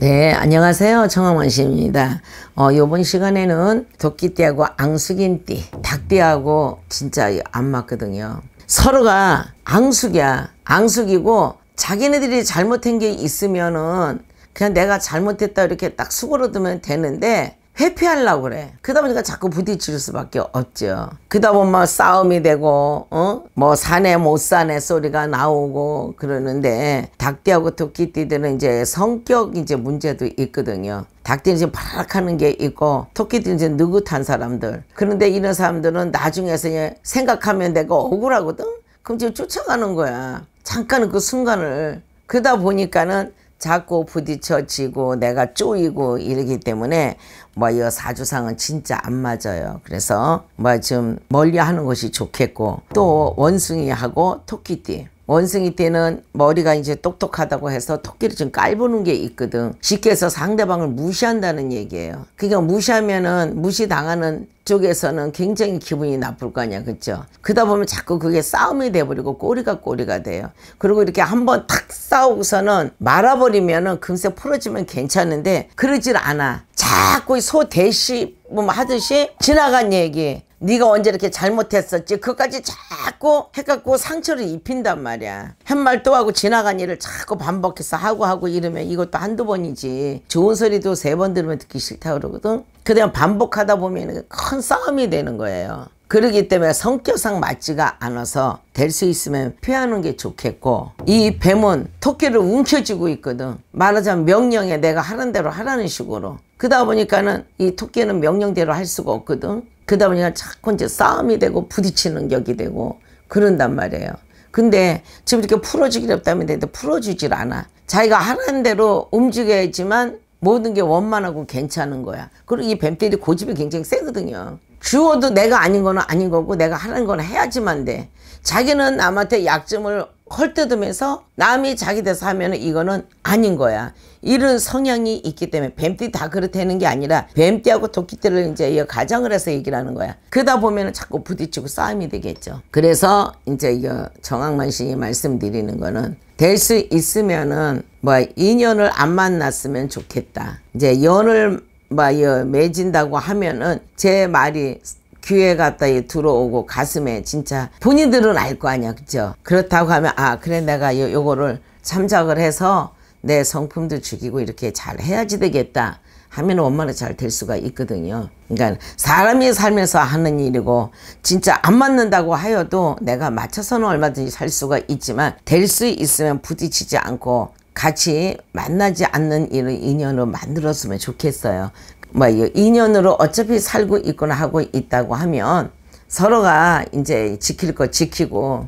네, 안녕하세요. 정아원 씨입니다. 어, 요번 시간에는 도끼띠하고 앙숙인띠, 닭띠하고 진짜 안 맞거든요. 서로가 앙숙이야. 앙숙이고 자기네들이 잘못한 게 있으면은 그냥 내가 잘못했다 이렇게 딱 수그러들면 되는데 회피하려고 그래. 그러다 보니까 자꾸 부딪힐 수밖에 없죠. 그러다 보면 뭐 싸움이 되고 어? 뭐 사내 못 사내 소리가 나오고 그러는데 닭띠하고 토끼띠들은 이제 성격 이제 문제도 있거든요. 닭띠는 지금 파락하는 게 있고 토끼띠는 이제 느긋한 사람들. 그런데 이런 사람들은 나중에서 생각하면 내가 억울하거든. 그럼 지금 쫓아가는 거야. 잠깐그 순간을 그러다 보니까는 자꾸 부딪혀지고 내가 쪼이고 이러기 때문에 뭐여 사주상은 진짜 안 맞아요. 그래서 뭐좀 멀리 하는 것이 좋겠고 또 원숭이하고 토끼띠 원숭이 때는 머리가 이제 똑똑하다고 해서 토끼를 좀 깔보는 게 있거든. 쉽게 해서 상대방을 무시한다는 얘기예요. 그러니까 무시하면은 무시당하는 쪽에서는 굉장히 기분이 나쁠 거 아니야. 그렇죠? 그러다 보면 자꾸 그게 싸움이 돼버리고 꼬리가 꼬리가 돼요. 그리고 이렇게 한번 탁 싸우고서는 말아버리면은 금세 풀어지면 괜찮은데 그러질 않아. 자꾸 소 대시 뭐 하듯이 지나간 얘기 네가 언제 이렇게 잘못했었지 그까지 자꾸 해갖고 상처를 입힌단 말이야 한 말 또 하고 지나간 일을 자꾸 반복해서 하고 하고 이러면 이것도 한두 번이지 좋은 소리도 세 번 들으면 듣기 싫다 그러거든 그냥 반복하다 보면 큰 싸움이 되는 거예요 그러기 때문에 성격상 맞지가 않아서 될 수 있으면 피하는 게 좋겠고 이 뱀은 토끼를 움켜쥐고 있거든 말하자면 명령에 내가 하는 대로 하라는 식으로 그러다 보니까는 이 토끼는 명령대로 할 수가 없거든 그러다 보니까 자꾸 이제 싸움이 되고 부딪히는 격이 되고 그런단 말이에요. 근데 지금 이렇게 풀어주기 없다면 되는데 풀어주질 않아. 자기가 하는 대로 움직여야지만 모든 게 원만하고 괜찮은 거야. 그리고 이 뱀들이 고집이 굉장히 세거든요. 주어도 내가 아닌 거는 아닌 거고 내가 하는 건 해야지만 돼. 자기는 남한테 약점을 헐뜯으면서 남이 자기 돼서 하면 은 이거는 아닌 거야. 이런 성향이 있기 때문에 뱀띠 다 그렇다는 게 아니라 뱀띠하고 토끼띠를 이제 가정을 해서 얘기를 하는 거야. 그러다 보면 은 자꾸 부딪히고 싸움이 되겠죠. 그래서 이제 이거 정학만 씨이 말씀드리는 거는 될 수 있으면은 뭐 인연을 안 만났으면 좋겠다. 이제 연을 뭐 맺인다고 하면은 제 말이 귀에가 다 들어오고 가슴에 진짜 본인들은 알 거 아니야 그죠 그렇다고 하면 아 그래 내가 요, 요거를 참작을 해서 내 성품도 죽이고 이렇게 잘 해야지 되겠다 하면 원만히 잘될 수가 있거든요 그러니까 사람이 살면서 하는 일이고 진짜 안 맞는다고 하여도 내가 맞춰서는 얼마든지 살 수가 있지만 될 수 있으면 부딪히지 않고 같이 만나지 않는 일을 인연으로 만들었으면 좋겠어요. 뭐 인연으로 어차피 살고 있거나 하고 있다고 하면 서로가 이제 지킬 거 지키고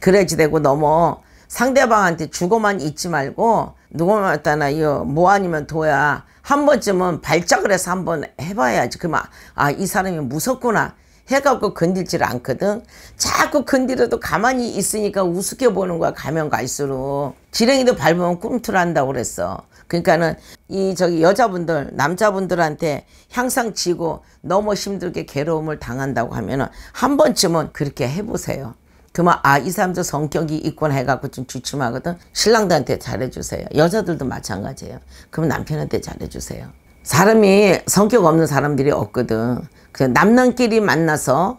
그래지 되고 넘어 상대방한테 주고만 있지 말고 누구마다나 이거 뭐 아니면 도야 한 번쯤은 발작을 해서 한 번 해봐야지 그만 아이 아, 사람이 무섭구나 해갖고 건들질 않거든 자꾸 건드려도 가만히 있으니까 우습게 보는 거야 가면 갈수록 지렁이도 밟으면 꿈틀한다고 그랬어 그러니까는 이 저기 여자분들 남자분들한테 향상 지고 너무 힘들게 괴로움을 당한다고 하면은 한 번쯤은 그렇게 해보세요. 그만 아이 사람도 성격이 있구나 해갖고 좀 주춤하거든 신랑들한테 잘해주세요 여자들도 마찬가지예요 그럼 남편한테 잘해주세요 사람이 성격 없는 사람들이 없거든 그 남남끼리 만나서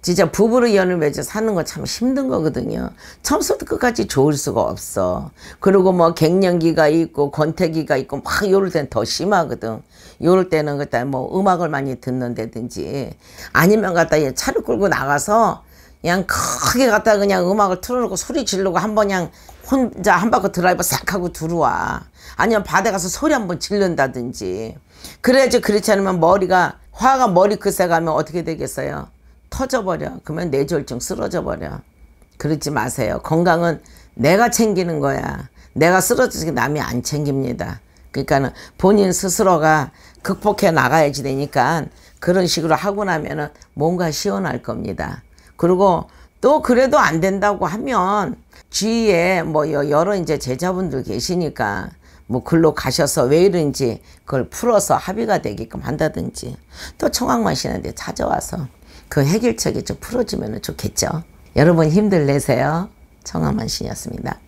진짜 부부로 연을 맺어 사는 거 참 힘든 거거든요. 처음부터 끝까지 좋을 수가 없어. 그리고 뭐 갱년기가 있고 권태기가 있고 막 요럴 땐 더 심하거든. 요럴 때는 그때 뭐 음악을 많이 듣는다든지 아니면 갖다 차를 끌고 나가서 그냥 크게 갖다 그냥 음악을 틀어놓고 소리 지르고 한번 그냥 혼자 한 바퀴 드라이브 싹 하고 들어와. 아니면 바다 가서 소리 한번 질른다든지. 그래야지 그렇지 않으면 머리가 화가 머리 끝에 가면 어떻게 되겠어요? 퍼져버려. 그러면 뇌졸중 쓰러져버려. 그러지 마세요. 건강은 내가 챙기는 거야. 내가 쓰러지게 남이 안 챙깁니다. 그러니까는 본인 스스로가 극복해 나가야지 되니까 그런 식으로 하고 나면은 뭔가 시원할 겁니다. 그리고 또 그래도 안 된다고 하면 주위에 뭐 여러 이제 제자분들 계시니까 뭐 글로 가셔서 왜 이런지 그걸 풀어서 합의가 되게끔 한다든지 또 청학만 씨한테 찾아와서 그 해결책이 좀 풀어지면 좋겠죠. 여러분 힘들 내세요. 청아만신이었습니다.